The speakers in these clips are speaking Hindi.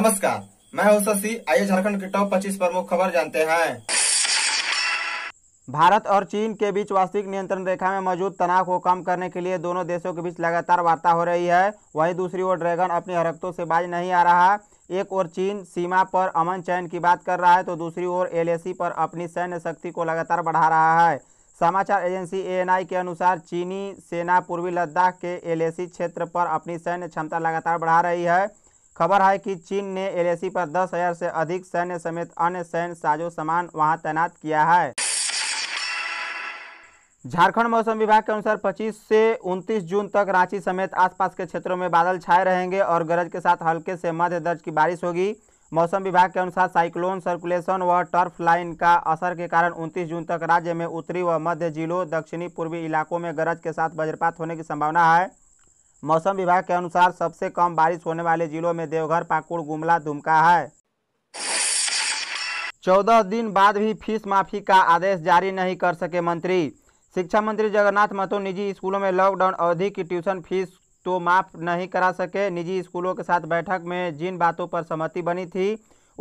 नमस्कार मैं हूं शशि आइए झारखंड के टॉप 25 प्रमुख खबर जानते हैं भारत और चीन के बीच वास्तविक नियंत्रण रेखा में मौजूद तनाव को कम करने के लिए दोनों देशों के बीच लगातार वार्ता हो रही है वहीं दूसरी ओर ड्रैगन अपनी हरकतों से बाज नहीं आ रहा एक ओर चीन सीमा पर अमन चयन की बात कर रहा है तो दूसरी ओर एलएसी पर अपनी सैन्य शक्ति को लगातार बढ़ा रहा है समाचार एजेंसी ए के अनुसार चीनी सेना पूर्वी लद्दाख के एलएसी क्षेत्र पर अपनी सैन्य क्षमता लगातार बढ़ा रही है खबर है कि चीन ने एलएसी पर दस हजार से अधिक सैन्य समेत अन्य सैन्य साजो सामान वहां तैनात किया है झारखंड मौसम विभाग के अनुसार 25 से 29 जून तक रांची समेत आसपास के क्षेत्रों में बादल छाए रहेंगे और गरज के साथ हल्के से मध्य दर्ज की बारिश होगी मौसम विभाग के अनुसार साइक्लोन सर्कुलेशन व टर्फ लाइन का असर के कारण 29 जून तक राज्य में उत्तरी व मध्य जिलों दक्षिणी पूर्वी इलाकों में गरज के साथ वज्रपात होने की संभावना है मौसम विभाग के अनुसार सबसे कम बारिश होने वाले जिलों में देवघर पाकुड़ गुमला दुमका है चौदह दिन बाद भी फीस माफी का आदेश जारी नहीं कर सके मंत्री शिक्षा मंत्री जगन्नाथ महतो निजी स्कूलों में लॉकडाउन अवधि की ट्यूशन फीस तो माफ नहीं करा सके निजी स्कूलों के साथ बैठक में जिन बातों पर सहमति बनी थी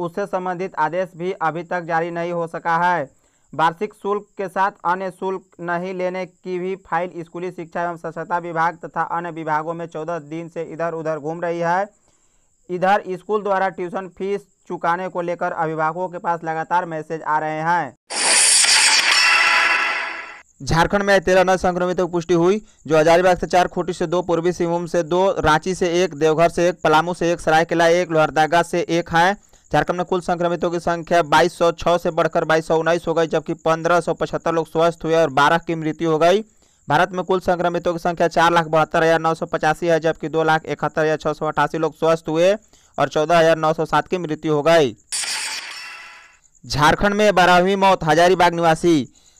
उससे संबंधित आदेश भी अभी तक जारी नहीं हो सका है वार्षिक शुल्क के साथ अन्य शुल्क नहीं लेने की भी फाइल स्कूली शिक्षा एवं स्वच्छता विभाग तथा अन्य विभागों में चौदह दिन से इधर उधर घूम रही है इधर स्कूल द्वारा ट्यूशन फीस चुकाने को लेकर अभिभावकों के पास लगातार मैसेज आ रहे हैं झारखंड में तेरह नए संक्रमितों की पुष्टि हुई जो हजारीबाग से चार खूटी से दो पूर्वी सिंहभूम से दो रांची से एक देवघर से एक पलामू से एक सरायकेला एक लोहरदागा से एक है झारखंड में कुल संक्रमितों की संख्या 2206 से बढ़कर बाईस हो गई जबकि 1575 लोग स्वस्थ हुए और 12 की मृत्यु हो गई भारत में कुल संक्रमितों की संख्या चार लाख बहत्तर हज़ार नौ सौ पचासी है जबकि दो लाख इकहत्तर हज़ार छः सौ अठासी लोग स्वस्थ हुए और चौदह हज़ार नौ सौ सात की मृत्यु हो गई झारखंड में बारहवीं मौत हजारीबाग निवासी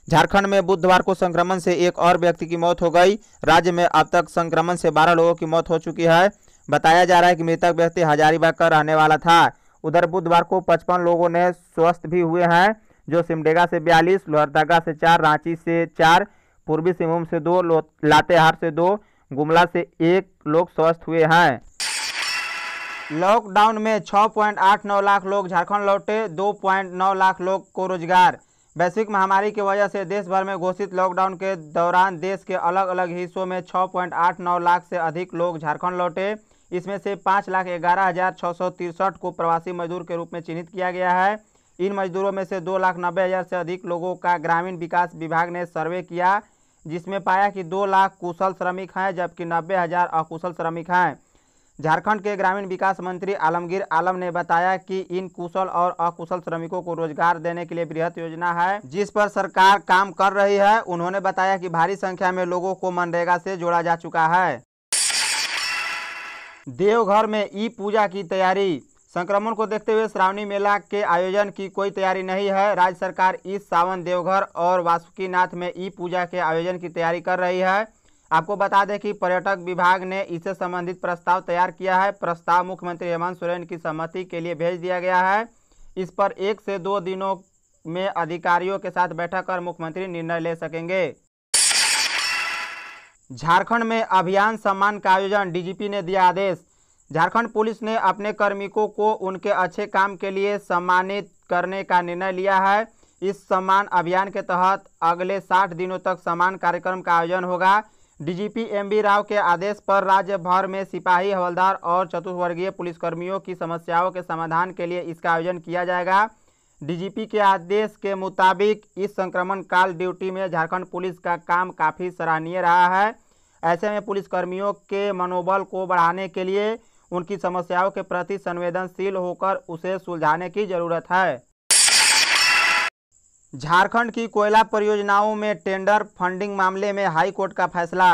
झारखंड में बुधवार को संक्रमण से एक और व्यक्ति की मौत हो गई राज्य में अब तक संक्रमण से बारह लोगों की मौत हो चुकी है बताया जा रहा है कि मृतक व्यक्ति हजारीबाग का रहने वाला था उधर बुधवार को पचपन लोगों ने स्वस्थ भी हुए हैं जो सिमडेगा से बयालीस लोहरदगा से चार रांची से चार पूर्वी सिंहभूम से दो लातेहार से दो गुमला से एक लोग स्वस्थ हुए हैं लॉकडाउन में 6.89 लाख लोग झारखंड लौटे 2.9 लाख लोग को रोजगार वैश्विक महामारी की वजह से देश भर में घोषित लॉकडाउन के दौरान देश के अलग अलग हिस्सों में छः लाख से अधिक लोग झारखंड लौटे इसमें से पाँच लाख ग्यारह हज़ार छः सौ तिरसठ को प्रवासी मजदूर के रूप में चिन्हित किया गया है इन मजदूरों में से दो लाख नब्बे हज़ार से अधिक लोगों का ग्रामीण विकास विभाग ने सर्वे किया जिसमें पाया कि दो लाख कुशल श्रमिक हैं जबकि नब्बे हज़ार अकुशल श्रमिक हैं झारखंड के ग्रामीण विकास मंत्री आलमगीर आलम ने बताया कि इन कुशल और अकुशल श्रमिकों को रोजगार देने के लिए बृहत योजना है जिस पर सरकार काम कर रही है उन्होंने बताया कि भारी संख्या में लोगों को मनरेगा से जोड़ा जा चुका है देवघर में ई पूजा की तैयारी संक्रमण को देखते हुए श्रावणी मेला के आयोजन की कोई तैयारी नहीं है राज्य सरकार इस सावन देवघर और वासुकीनाथ में ई पूजा के आयोजन की तैयारी कर रही है आपको बता दें कि पर्यटक विभाग ने इससे संबंधित प्रस्ताव तैयार किया है प्रस्ताव मुख्यमंत्री हेमंत सोरेन की सहमति के लिए भेज दिया गया है इस पर एक से दो दिनों में अधिकारियों के साथ बैठक कर मुख्यमंत्री निर्णय ले सकेंगे झारखंड में अभियान सम्मान का आयोजन डीजीपी ने दिया आदेश झारखंड पुलिस ने अपने कर्मिकों को उनके अच्छे काम के लिए सम्मानित करने का निर्णय लिया है इस सम्मान अभियान के तहत अगले 60 दिनों तक सम्मान कार्यक्रम का आयोजन होगा डीजीपी एमबी राव के आदेश पर राज्य भर में सिपाही हवलदार और चतुर्वर्गीय पुलिसकर्मियों की समस्याओं के समाधान के लिए इसका आयोजन किया जाएगा डीजीपी के आदेश के मुताबिक इस संक्रमण काल ड्यूटी में झारखंड पुलिस का काम काफ़ी सराहनीय रहा है ऐसे में पुलिसकर्मियों के मनोबल को बढ़ाने के लिए उनकी समस्याओं के प्रति संवेदनशील होकर उसे सुलझाने की जरूरत है झारखंड की कोयला परियोजनाओं में टेंडर फंडिंग मामले में हाई कोर्ट का फैसला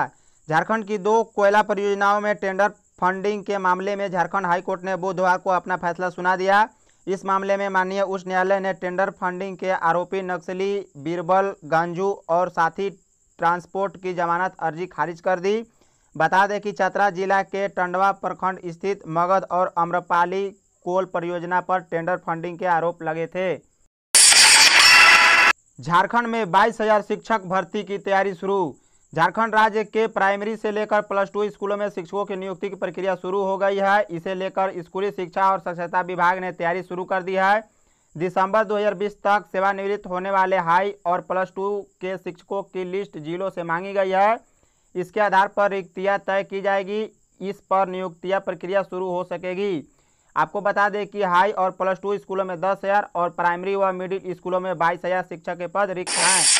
झारखंड की दो कोयला परियोजनाओं में टेंडर फंडिंग के मामले में झारखंड हाई कोर्ट ने बुधवार को अपना फैसला सुना दिया इस मामले में माननीय उच्च न्यायालय ने टेंडर फंडिंग के आरोपी नक्सली बीरबल गांजू और साथी ट्रांसपोर्ट की जमानत अर्जी खारिज कर दी बता दें कि चतरा जिला के टंडवा प्रखंड स्थित मगध और अम्रपाली कोल परियोजना पर टेंडर फंडिंग के आरोप लगे थे झारखंड में 22,000 शिक्षक भर्ती की तैयारी शुरू झारखंड राज्य के प्राइमरी से लेकर प्लस टू स्कूलों में शिक्षकों की नियुक्ति की प्रक्रिया शुरू हो गई है इसे लेकर स्कूली शिक्षा और साक्षरता विभाग ने तैयारी शुरू कर दी है दिसंबर 2020 तक सेवानिवृत्त होने वाले हाई और प्लस टू के शिक्षकों की लिस्ट जिलों से मांगी गई है इसके आधार पर रिक्तियाँ तय की जाएगी इस पर नियुक्तियाँ प्रक्रिया शुरू हो सकेगी आपको बता दें कि हाई और प्लस टू स्कूलों में दस हज़ार और प्राइमरी व मिडिल स्कूलों में बाईस हज़ार शिक्षक के पद रिक्त हैं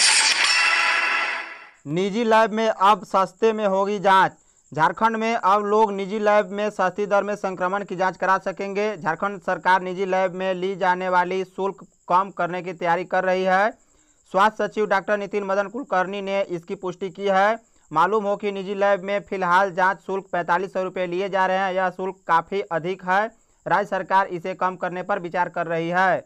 निजी लैब में अब सस्ते में होगी जांच झारखंड में अब लोग निजी लैब में सस्ती दर में संक्रमण की जांच करा सकेंगे झारखंड सरकार निजी लैब में ली जाने वाली शुल्क कम करने की तैयारी कर रही है स्वास्थ्य सचिव डॉक्टर नितिन मदन कुलकर्णी ने इसकी पुष्टि की है मालूम हो कि निजी लैब में फिलहाल जांच शुल्क पैंतालीस सौ रुपये लिए जा रहे हैं यह शुल्क काफ़ी अधिक है राज्य सरकार इसे कम करने पर विचार कर रही है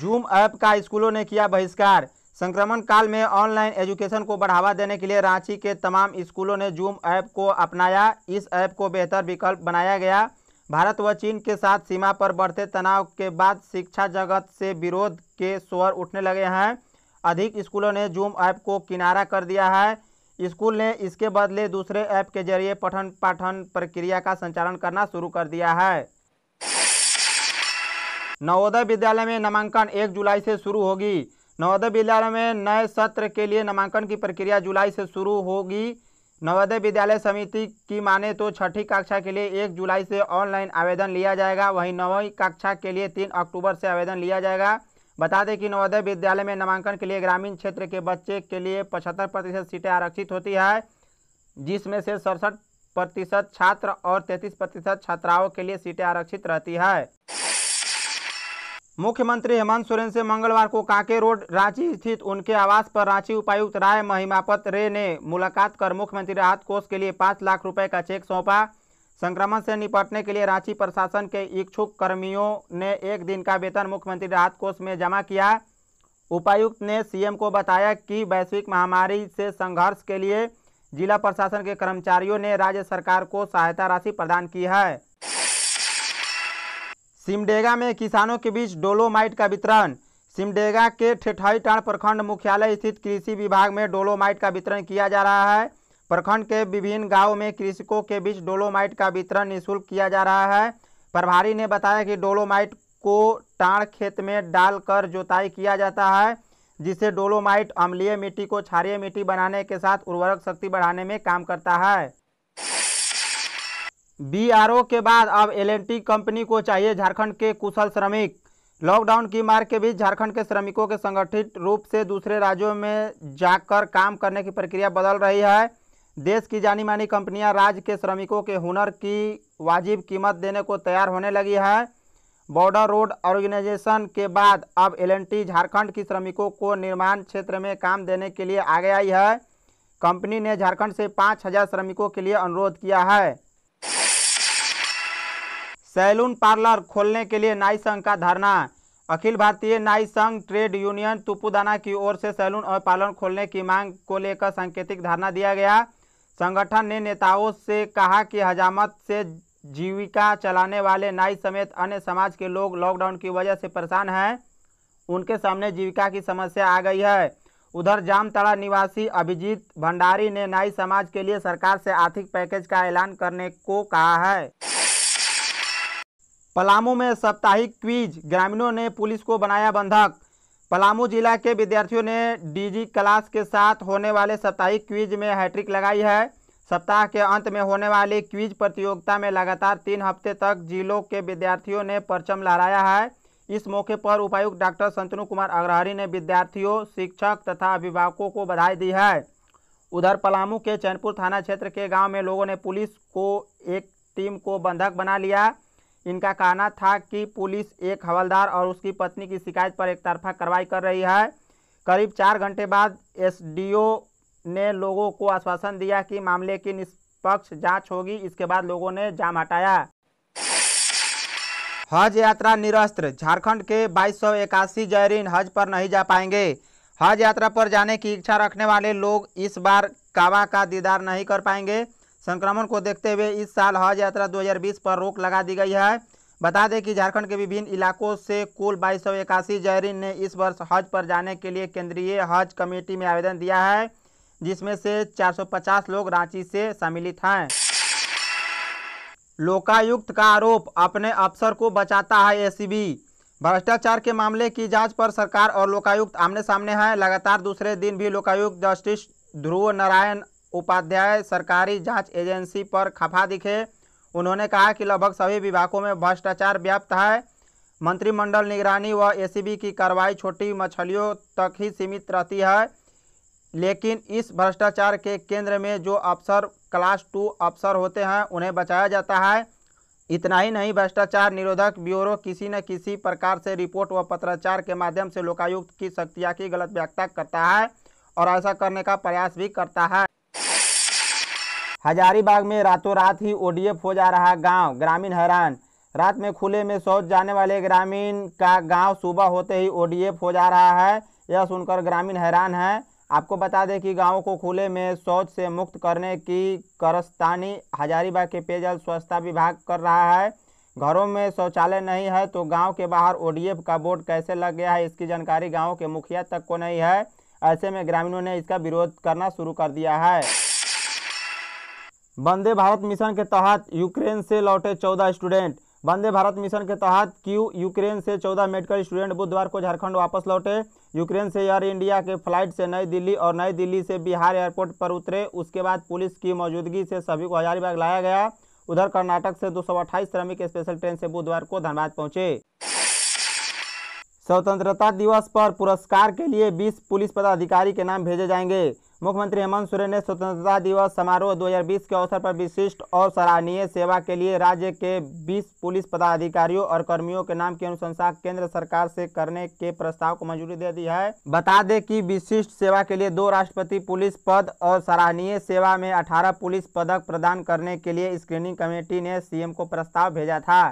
जूम ऐप का स्कूलों ने किया बहिष्कार संक्रमण काल में ऑनलाइन एजुकेशन को बढ़ावा देने के लिए रांची के तमाम स्कूलों ने जूम ऐप को अपनाया इस ऐप को बेहतर विकल्प बनाया गया भारत व चीन के साथ सीमा पर बढ़ते तनाव के बाद शिक्षा जगत से विरोध के स्वर उठने लगे हैं अधिक स्कूलों ने जूम ऐप को किनारा कर दिया है स्कूल ने इसके बदले दूसरे ऐप के जरिए पठन पाठन प्रक्रिया का संचालन करना शुरू कर दिया है नवोदय विद्यालय में नामांकन एक जुलाई से शुरू होगी नवोदय विद्यालय में नए सत्र के लिए नामांकन की प्रक्रिया जुलाई से शुरू होगी नवोदय विद्यालय समिति की माने तो छठी कक्षा के लिए एक जुलाई से ऑनलाइन आवेदन लिया जाएगा वहीं नौवीं कक्षा के लिए तीन अक्टूबर से आवेदन लिया जाएगा बता दें कि नवोदय विद्यालय में नामांकन के लिए ग्रामीण क्षेत्र के बच्चे के लिए पचहत्तर प्रतिशत सीटें आरक्षित होती है जिसमें से सड़सठ प्रतिशत छात्र और तैंतीस प्रतिशत छात्राओं के लिए सीटें आरक्षित रहती है मुख्यमंत्री हेमंत सोरेन से मंगलवार को कांके रोड रांची स्थित उनके आवास पर रांची उपायुक्त राय महिमापत रे ने मुलाकात कर मुख्यमंत्री राहत कोष के लिए पाँच लाख रुपए का चेक सौंपा संक्रमण से निपटने के लिए रांची प्रशासन के इच्छुक कर्मियों ने एक दिन का वेतन मुख्यमंत्री राहत कोष में जमा किया उपायुक्त ने सीएम को बताया कि वैश्विक महामारी से संघर्ष के लिए जिला प्रशासन के कर्मचारियों ने राज्य सरकार को सहायता राशि प्रदान की है सिमडेगा में किसानों के बीच डोलोमाइट का वितरण सिमडेगा के ठेठाई टाण प्रखंड मुख्यालय स्थित कृषि विभाग में डोलोमाइट का वितरण किया जा रहा है प्रखंड के विभिन्न गांवों में कृषकों के बीच डोलोमाइट का वितरण निःशुल्क किया जा रहा है प्रभारी ने बताया कि डोलोमाइट को टाण खेत में डालकर जोताई किया जाता है जिससे डोलोमाइट अम्लीय मिट्टी को क्षारीय मिट्टी बनाने के साथ उर्वरक शक्ति बढ़ाने में काम करता है बीआरओ के बाद अब एलएनटी कंपनी को चाहिए झारखंड के कुशल श्रमिक लॉकडाउन की मार के बीच झारखंड के श्रमिकों के संगठित रूप से दूसरे राज्यों में जाकर काम करने की प्रक्रिया बदल रही है देश की जानी मानी कंपनियां राज्य के श्रमिकों के हुनर की वाजिब कीमत देने को तैयार होने लगी है बॉर्डर रोड ऑर्गेनाइजेशन के बाद अब एलएनटी झारखंड की श्रमिकों को निर्माण क्षेत्र में काम देने के लिए आगे आई है कंपनी ने झारखंड से पाँच हज़ार श्रमिकों के लिए अनुरोध किया है सैलून पार्लर खोलने के लिए नाई संघ का धरना अखिल भारतीय नाई संघ ट्रेड यूनियन तुपुदाना की ओर से सैलून और पार्लर खोलने की मांग को लेकर सांकेतिक धरना दिया गया संगठन ने नेताओं से कहा कि हजामत से जीविका चलाने वाले नाई समेत अन्य समाज के लोग लॉकडाउन की वजह से परेशान हैं उनके सामने जीविका की समस्या आ गई है उधर जामतड़ा निवासी अभिजीत भंडारी ने नाई समाज के लिए सरकार से आर्थिक पैकेज का ऐलान करने को कहा है पलामू में साप्ताहिक क्विज ग्रामीणों ने पुलिस को बनाया बंधक पलामू जिला के विद्यार्थियों ने डीजी क्लास के साथ होने वाले साप्ताहिक क्विज में हैट्रिक लगाई है सप्ताह के अंत में होने वाली क्विज प्रतियोगिता में लगातार तीन हफ्ते तक जिलों के विद्यार्थियों ने परचम लहराया है इस मौके पर उपायुक्त डॉक्टर संतनु कुमार अग्रहरी ने विद्यार्थियों शिक्षक तथा अभिभावकों को बधाई दी है उधर पलामू के चैनपुर थाना क्षेत्र के गांव में लोगों ने पुलिस को एक टीम को बंधक बना लिया इनका कहना था कि पुलिस एक हवलदार और उसकी पत्नी की शिकायत पर एक तरफा कार्रवाई कर रही है करीब चार घंटे बाद एसडीओ ने लोगों को आश्वासन दिया कि मामले की निष्पक्ष जांच होगी इसके बाद लोगों ने जाम हटाया हज यात्रा निरस्त्र झारखंड के बाईस सौ इक्यासी जयरीन हज पर नहीं जा पाएंगे हज यात्रा पर जाने की इच्छा रखने वाले लोग इस बार काबा का दीदार नहीं कर पाएंगे संक्रमण को देखते हुए इस साल हज यात्रा 2020 पर रोक लगा दी गई है बता दें कि झारखंड के विभिन्न इलाकों से कुल बाईस सौ इक्यासी ने इस वर्ष हज पर जाने के लिए केंद्रीय हज कमेटी में आवेदन दिया है जिसमें से 450 लोग रांची से सम्मिलित हैं लोकायुक्त का आरोप अपने अफसर को बचाता है एसीबी भ्रष्टाचार के मामले की जांच पर सरकार और लोकायुक्त आमने सामने हैं लगातार दूसरे दिन भी लोकायुक्त जस्टिस ध्रुव नारायण उपाध्याय सरकारी जांच एजेंसी पर खफा दिखे उन्होंने कहा कि लगभग सभी विभागों में भ्रष्टाचार व्याप्त है मंत्रिमंडल निगरानी व एसीबी की कार्रवाई छोटी मछलियों तक ही सीमित रहती है लेकिन इस भ्रष्टाचार के केंद्र में जो अफसर क्लास टू अफसर होते हैं उन्हें बचाया जाता है इतना ही नहीं भ्रष्टाचार निरोधक ब्यूरो किसी न किसी प्रकार से रिपोर्ट व पत्राचार के माध्यम से लोकायुक्त की शक्तियाँ की गलत व्याख्या करता है और ऐसा करने का प्रयास भी करता है हजारीबाग में रातों रात ही ओडीएफ हो जा रहा गांव ग्रामीण हैरान रात में खुले में शौच जाने वाले ग्रामीण का गांव सुबह होते ही ओडीएफ हो जा रहा है यह सुनकर ग्रामीण हैरान है आपको बता दें कि गाँव को खुले में शौच से मुक्त करने की करस्तानी हजारीबाग के पेयजल स्वच्छता विभाग कर रहा है घरों में शौचालय नहीं है तो गांव के बाहर ओ का बोर्ड कैसे लग गया है इसकी जानकारी गाँव के मुखिया तक को नहीं है ऐसे में ग्रामीणों ने इसका विरोध करना शुरू कर दिया है वंदे भारत मिशन के तहत यूक्रेन से लौटे चौदह स्टूडेंट वंदे भारत मिशन के तहत क्यू यूक्रेन से चौदह मेडिकल स्टूडेंट बुधवार को झारखंड वापस लौटे यूक्रेन से एयर इंडिया के फ्लाइट से नई दिल्ली और नई दिल्ली से बिहार एयरपोर्ट पर उतरे उसके बाद पुलिस की मौजूदगी से सभी को हजारीबाग लाया गया उधर कर्नाटक से दो श्रमिक स्पेशल ट्रेन से बुधवार को धनबाद पहुंचे स्वतंत्रता दिवस पर पुरस्कार के लिए 20 पुलिस पदाधिकारी के नाम भेजे जाएंगे मुख्यमंत्री हेमंत सोरेन ने स्वतंत्रता दिवस समारोह 2020 के अवसर पर विशिष्ट और सराहनीय सेवा के लिए राज्य के 20 पुलिस पदाधिकारियों और कर्मियों के नाम की अनुशंसा केंद्र सरकार से करने के प्रस्ताव को मंजूरी दे दी है बता दें कि विशिष्ट सेवा के लिए दो राष्ट्रपति पुलिस पद और सराहनीय सेवा में अठारह पुलिस पदक प्रदान करने के लिए स्क्रीनिंग कमेटी ने सीएम को प्रस्ताव भेजा था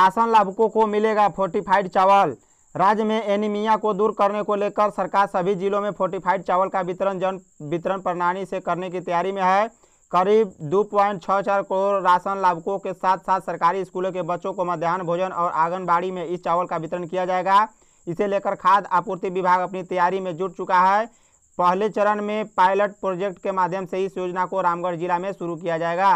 राशन लाभुकों को मिलेगा फोर्टिफाइड चावल राज्य में एनीमिया को दूर करने को लेकर सरकार सभी जिलों में फोर्टिफाइड चावल का वितरण जन वितरण प्रणाली से करने की तैयारी में है करीब दो पॉइंट छः चार करोड़ राशन लाभुकों के साथ साथ सरकारी स्कूलों के बच्चों को मध्यान्ह भोजन और आंगनबाड़ी में इस चावल का वितरण किया जाएगा इसे लेकर खाद्य आपूर्ति विभाग अपनी तैयारी में जुट चुका है पहले चरण में पायलट प्रोजेक्ट के माध्यम से इस योजना को रामगढ़ जिला में शुरू किया जाएगा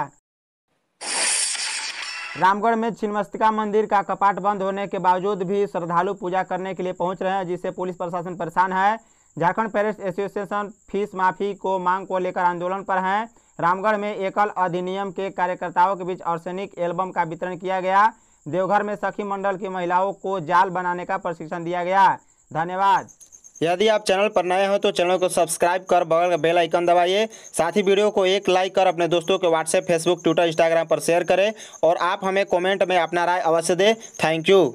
रामगढ़ में छिन्मस्तिका मंदिर का कपाट बंद होने के बावजूद भी श्रद्धालु पूजा करने के लिए पहुंच रहे हैं जिससे पुलिस प्रशासन परेशान है झारखंड पेरेंट्स एसोसिएशन फीस माफी को मांग को लेकर आंदोलन पर हैं रामगढ़ में एकल अधिनियम के कार्यकर्ताओं के बीच आर्सेनिक एल्बम का वितरण किया गया देवघर में सखी मंडल की महिलाओं को जाल बनाने का प्रशिक्षण दिया गया धन्यवाद यदि आप चैनल पर नए हो तो चैनल को सब्सक्राइब कर बगल का बेल आइकन दबाइए साथ ही वीडियो को एक लाइक कर अपने दोस्तों के व्हाट्सएप फेसबुक ट्विटर इंस्टाग्राम पर शेयर करें और आप हमें कमेंट में अपना राय अवश्य दें थैंक यू